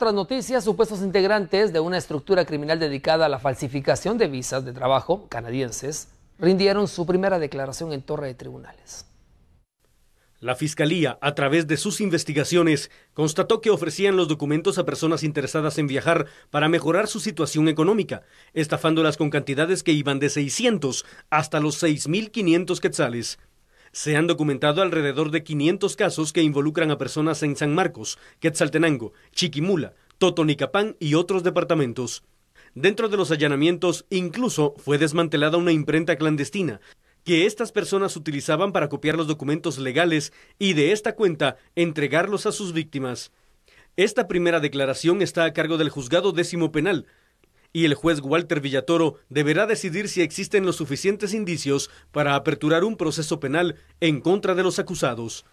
Otras noticias, supuestos integrantes de una estructura criminal dedicada a la falsificación de visas de trabajo canadienses rindieron su primera declaración en torre de tribunales. La Fiscalía, a través de sus investigaciones, constató que ofrecían los documentos a personas interesadas en viajar para mejorar su situación económica, estafándolas con cantidades que iban de 600 hasta los 6.500 quetzales. Se han documentado alrededor de 500 casos que involucran a personas en San Marcos, Quetzaltenango, Chiquimula, Totonicapán y otros departamentos. Dentro de los allanamientos, incluso fue desmantelada una imprenta clandestina que estas personas utilizaban para copiar los documentos legales y de esta cuenta entregarlos a sus víctimas. Esta primera declaración está a cargo del juzgado décimo penal, y el juez Walter Villatoro deberá decidir si existen los suficientes indicios para aperturar un proceso penal en contra de los acusados.